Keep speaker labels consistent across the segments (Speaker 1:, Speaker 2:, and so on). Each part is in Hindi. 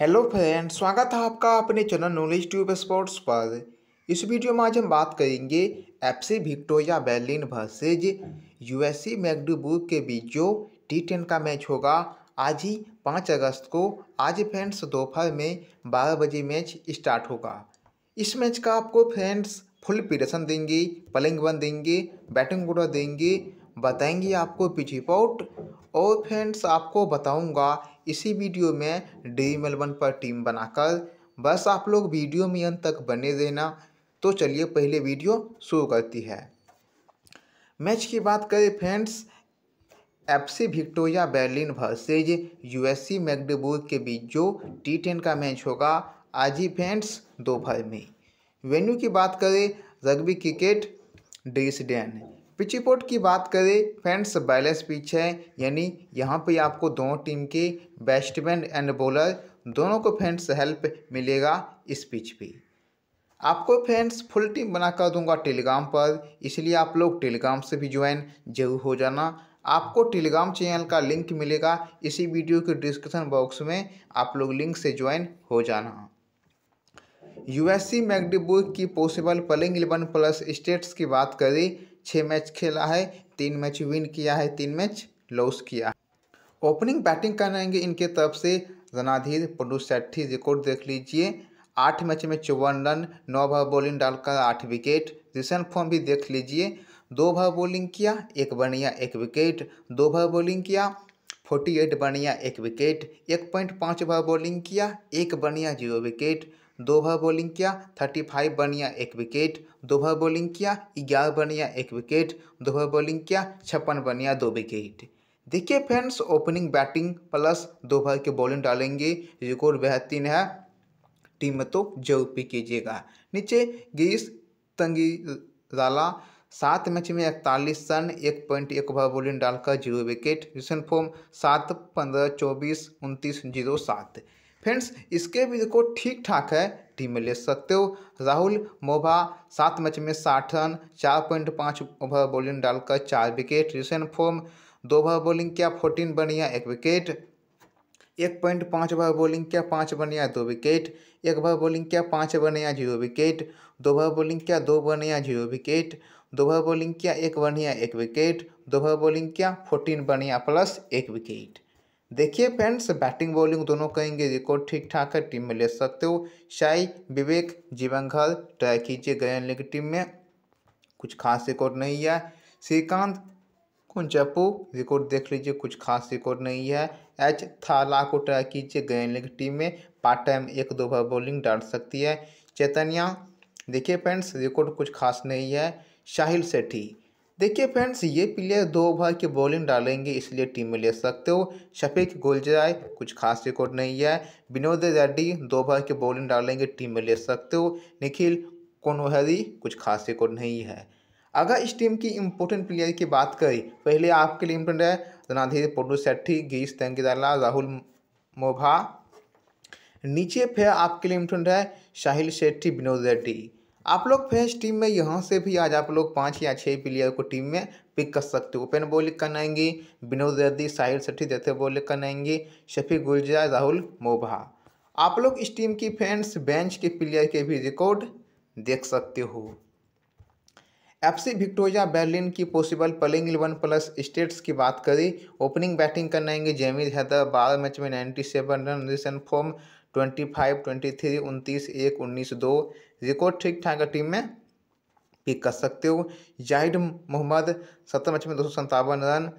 Speaker 1: हेलो फ्रेंड स्वागत है आपका अपने चैनल नॉलेज ट्यूब स्पोर्ट्स पर इस वीडियो में आज हम बात करेंगे FC Victoria Berlin versus USC Magdeburg के बीच जो टी टेन का मैच होगा आज ही पाँच अगस्त को आज फ्रेंड्स दोपहर में बारह बजे मैच स्टार्ट होगा इस मैच का आपको फ्रेंड्स फुल प्रदर्शन देंगे पलिंग वन देंगे बैटिंग ऑर्डर देंगे बताएंगे आपको पिच रिपोर्ट और फ्रेंड्स आपको बताऊंगा इसी वीडियो में ड्रीम एलेवन पर टीम बनाकर बस आप लोग वीडियो में अंत तक बने रहना तो चलिए पहले वीडियो शुरू करती है मैच की बात करें friends FC Victoria Berlin versus USC Magdeburg के बीच जो टी टेन का मैच होगा आज ही फ्रेंड्स दोपहर में वेन्यू की बात करें रग्बी क्रिकेट ड्रिसडेन पिचिपोट की बात करें फ्रेंड्स बैलेंस पिच है यानी यहाँ पे आपको दोनों टीम के बैट्समैन एंड बॉलर दोनों को फ्रेंड्स हेल्प मिलेगा इस पिच पे आपको फ्रेंड्स फुल टीम बनाकर दूंगा टेलीग्राम पर इसलिए आप लोग टेलीग्राम से भी ज्वाइन जरूर हो जाना आपको टेलीग्राम चैनल का लिंक मिलेगा इसी वीडियो के डिस्क्रिप्शन बॉक्स में आप लोग लिंक से ज्वाइन हो जाना यूएससी मैगडीबुर्ग की possible playing eleven plus stats की बात करें छः मैच खेला है तीन मैच विन किया है तीन मैच लॉस किया है ओपनिंग बैटिंग करेंगे इनके तरफ से जनाधीर पंडू सेट्ठी रिकॉर्ड देख लीजिए आठ मैच में चौवन रन नौ भाव बॉलिंग डालकर आठ विकेट रिसेंट फॉर्म भी देख लीजिए दो भाव बॉलिंग किया एक बनिया एक विकेट दो भाव बॉलिंग किया फोर्टी एट बनिया एक विकेट एक पॉइंट पाँच भाव बॉलिंग किया एक बनिया जीरो विकेट दो ओवर बॉलिंग किया थर्टी फाइव बनिया एक विकेट दो ओवर बॉलिंग किया ग्यारह बनिया एक विकेट दो ओवर बॉलिंग किया छप्पन बनिया दो विकेट देखिए फ्रेंड्स ओपनिंग बैटिंग प्लस दो ओवर के बॉलिंग डालेंगे रिकॉर्ड बेहतरीन है टीम में तो जरूर पी कीजिएगा नीचे गिरीश तंगी लाला सात मैच में इकतालीस रन एक पॉइंट एक ओवर बॉलिंग डालकर जीरो विकेट रिसेंट फॉर्म सात पंद्रह चौबीस उनतीस जीरो सात फ्रेंड्स इसके भी देखो ठीक ठाक है टीम ले सकते हो राहुल मोभा सात मैच में साठ रन चार पॉइंट पाँच ओवर बॉलिंग डालकर चार विकेट रिसेंट फॉर्म दो ओवर बॉलिंग किया फोर्टीन बनिया एक विकेट एक पॉइंट पाँच ओवर बॉलिंग किया पाँच बनिया दो विकेट एक ओवर बॉलिंग किया पाँच बनिया जीरो विकेट दो ओवर बॉलिंग किया दो बनिया जीरो विकेट दो ओवर बॉलिंग किया एक बनिया एक विकेट दो ओवर बॉलिंग किया फोर्टीन बनिया प्लस एक विकेट देखिए फ्रेंड्स बैटिंग बॉलिंग दोनों कहेंगे रिकॉर्ड ठीक ठाक है टीम में ले सकते हो शाही विवेक जीवनघर ट्राई कीजिए गयन लीग टीम में कुछ खास रिकॉर्ड नहीं है श्रीकांत कुंजपू रिकॉर्ड देख लीजिए कुछ खास रिकॉर्ड नहीं है एच थाला को ट्राई कीजिए ग्रैंड लीग टीम में पार्ट टाइम एक दो बार बॉलिंग डाल सकती है चैतन्या देखिए फ्रेंड्स रिकॉर्ड कुछ खास नहीं है शाहिल सेठी देखिए फ्रेंड्स ये प्लेयर दो ओवर की बॉलिंग डालेंगे इसलिए टीम में ले सकते हो शफीक गुलजराय कुछ खास रिकॉर्ड नहीं है विनोद रेड्डी दो ओवर की बॉलिंग डालेंगे टीम में ले सकते हो निखिल कोनोहरी कुछ खास रिकॉर्ड नहीं है अगर इस टीम की इम्पोर्टेंट प्लेयर की बात करें पहले आपके लिए इम्पोर्टेंट है रनाधीर पोडू सेट्ठी गिरीश तंगीदाला राहुल मोभा नीचे फिर आपके लिए इम्पोर्टेंट है साहिल सेट्ठी विनोद रेड्डी आप लोग फेस टीम में यहाँ से भी आज आप लोग पाँच या छह प्लेयर को टीम में पिक कर सकते हो ओपन बॉलिंग करनाएंगी विनोद रेड्डी साहिल सेठी जैसे बॉलिंग करनाएंगी शफी गुलजार राहुल मोभा आप लोग इस टीम की फैंस बेंच के प्लेयर के भी रिकॉर्ड देख सकते हो एफसी विक्टोरिया बर्लिन की possible playing eleven plus stats की बात करें ओपनिंग बैटिंग करनाएंगे जेमी हैदर बारह मैच में seven run recent form twenty five twenty three उनतीस एक उन्नीस दो रिकॉर्ड ठीक ठाक है टीम में पिक कर सकते हो जाहिद मोहम्मद सत्रह मैच में दो सौ सत्तावन रन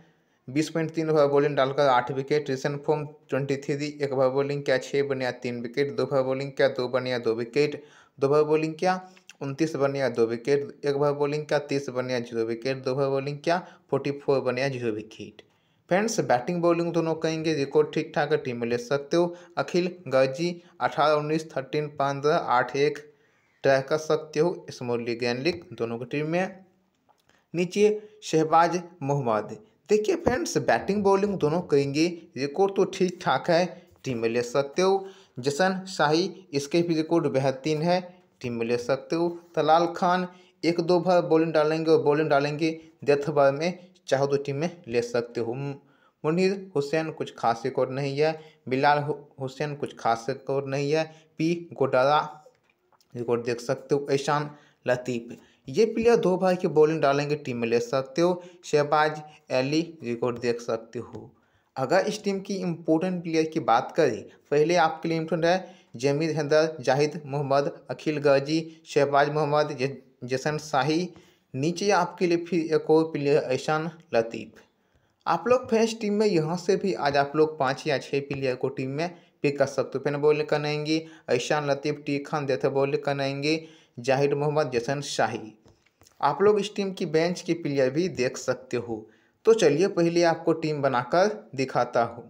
Speaker 1: बीस पॉइंट तीन ओवर बॉलिंग डालकर आठ wicket recent form twenty three एक ओवर बॉलिंग क्या छः बने या तीन विकेट दो ओवर बॉलिंग क्या दो बने या दो विकेट दो ओवर बॉलिंग क्या उनतीस बन गया दो विकेट एक ओवर बॉलिंग क्या तीस बने या जीरो विकेट दो ओवर बॉलिंग क्या फोर्टी फोर बने या zero wicket friends batting bowling दोनों कहेंगे रिकॉर्ड ठीक ठाक टीम में ले सकते हो अखिल गर्जी अठारह उन्नीस थर्टीन पंद्रह आठ एक ट्राई कर सकते हो स्मॉल लीग एंड लीग दोनों की टीम में नीचे शहबाज मोहम्मद देखिए फ्रेंड्स बैटिंग बॉलिंग दोनों कहेंगे रिकॉर्ड तो ठीक ठाक है टीम में ले सकते हो जसन शाही इसके भी रिकॉर्ड बेहतरीन है टीम में ले सकते हो तलाल खान एक दो बार बॉलिंग डालेंगे और बॉलिंग डालेंगे डेथ बार में चाहो तो टीम में ले सकते हो मुनीर हुसैन कुछ खास रिकॉर्ड नहीं है बिलाल हुसैन कुछ खास रिकॉर्ड नहीं है पी गोडारा रिकॉर्ड देख सकते हो ऐशान लतीफ़ ये प्लेयर दो भाई की बॉलिंग डालेंगे टीम में ले सकते हो शहबाज एली रिकॉर्ड देख सकते हो अगर इस टीम की इम्पोर्टेंट प्लेयर की बात करें पहले आपके लिए इम्पोर्टेंट है जमीर हैदर जाहिद मोहम्मद अखिल गाजी शहबाज मोहम्मद जसन शाही नीचे आपके लिए फिर एक और प्लेयर ऐशान लतीफ़ आप लोग फ्रेंड्स टीम में यहाँ से भी आज आप लोग पाँच या छः प्लेयर को टीम में पिक कर सकते हो फिर बॉलिंग करेंगी ऐशान लतीफ़ टी खान देते बॉलिंग करेंगे जाहिर मोहम्मद जसन शाही आप लोग इस टीम की बेंच की प्लेयर भी देख सकते हो तो चलिए पहले आपको टीम बनाकर दिखाता हूँ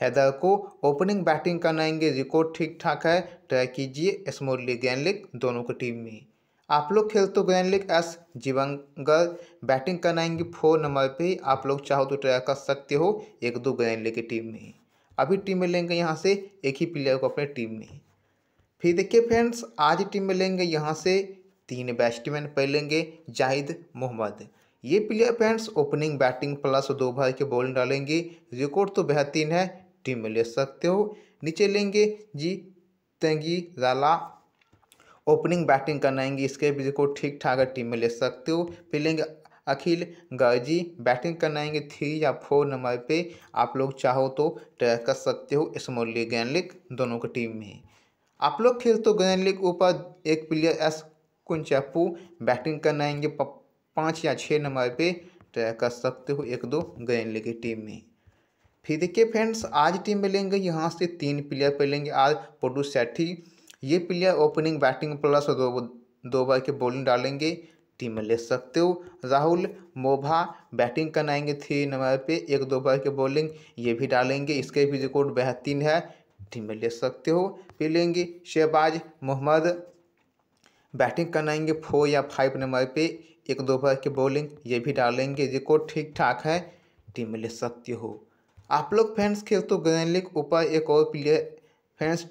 Speaker 1: हैदर को ओपनिंग बैटिंग करनाएंगे रिकॉर्ड ठीक ठाक है ट्राई कीजिए स्मोरली गैन लीग दोनों की टीम में आप लोग खेल तो ग्रैंड लीग एस जीवंगर बैटिंग करनाएंगे फोर नंबर पे आप लोग चाहो तो ट्राई कर सकते हो एक दो ग्रैंड की टीम में अभी टीम में लेंगे यहाँ से एक ही प्लेयर को अपने टीम में फिर देखिए फ्रेंड्स आज टीम में लेंगे यहाँ से तीन बैट्समैन पे लेंगे जाहिद मोहम्मद ये player friends opening batting plus दो भर के बॉलिंग डालेंगे रिकॉर्ड तो बेहतरीन है टीम में ले सकते हो नीचे लेंगे जी तेंगी जाला ओपनिंग बैटिंग करना आएंगे इसके भी को ठीक ठाक टीम में ले सकते हो फिर लेंगे अखिल गर्जी बैटिंग करना आएंगे थ्री या फोर नंबर पे आप लोग चाहो तो ट्रैक कर सकते हो स्मॉल लीग ग्रैंड लीग दोनों की टीम में आप लोग खेल तो ग्रैंड लीग ऊपर एक प्लेयर एस कुंचप्पू बैटिंग करना आएंगे पाँच या छः नंबर पर ट्रैक कर सकते हो एक दो ग्रैंड लीग की टीम में फिर देखिए फ्रेंड्स आज टीम में लेंगे यहाँ से तीन प्लेयर लेंगे आज पोडू सेठी ये प्लेयर ओपनिंग बैटिंग प्लस दो दो बार के बॉलिंग डालेंगे टीम में ले सकते हो राहुल मोभा बैटिंग करनाएंगे थ्री नंबर पे एक दो बार के बॉलिंग ये भी डालेंगे इसके भी रिकॉर्ड बेहतरीन है टीम में ले सकते हो फिर लेंगे शहबाज मोहम्मद बैटिंग करनाएंगे फोर या फाइव नंबर पे एक दो बार के बॉलिंग ये भी डालेंगे रिकॉर्ड ठीक ठाक है टीम में ले सकते हो आप लोग फ्रेंड्स खेल तो गैनलिक लेकिन ऊपर एक और प्लेयर फ्रेंड्स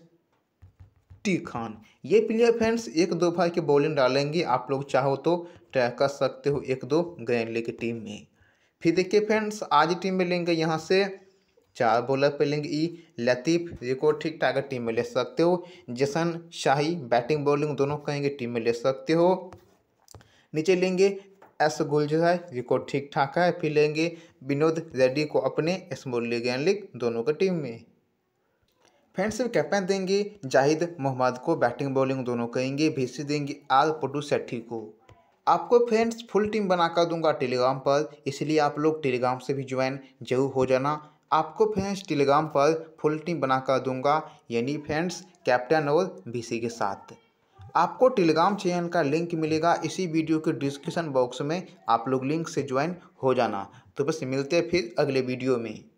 Speaker 1: टी खान ये प्लेयर फ्रेंड्स एक दो भाई के बॉलिंग डालेंगे आप लोग चाहो तो ट्रैक कर सकते हो एक दो गैनलिक की टीम में फिर देखिए फ्रेंड्स आज टीम में लेंगे यहाँ से चार बॉलर पे लेंगे ई लतीफ़ रिकॉर्ड ठीक ठाक टीम में ले सकते हो जसन शाही बैटिंग बॉलिंग दोनों कहेंगे टीम में ले सकते हो नीचे लेंगे एस गुलजर है रिकॉर्ड ठीक ठाक है फिर लेंगे विनोद रेड्डी को अपने स्मोली गैन लीग दोनों की टीम में फ्रेंड्स कैप्टन देंगे जाहिद मोहम्मद को बैटिंग बॉलिंग दोनों कहेंगे भेसी देंगे आर पटू सेठी को आपको फ्रेंड्स फुल टीम बनाकर दूंगा टेलीग्राम पर इसलिए आप लोग टेलीग्राम से भी ज्वाइन जरूर हो जाना आपको फ्रेंड्स टेलीग्राम पर फुल टीम बनाकर दूंगा यानी फ्रेंड्स कैप्टन और भी के साथ आपको टेलीग्राम चैनल का लिंक मिलेगा इसी वीडियो के डिस्क्रिप्शन बॉक्स में आप लोग लिंक से ज्वाइन हो जाना तो बस मिलते हैं फिर अगले वीडियो में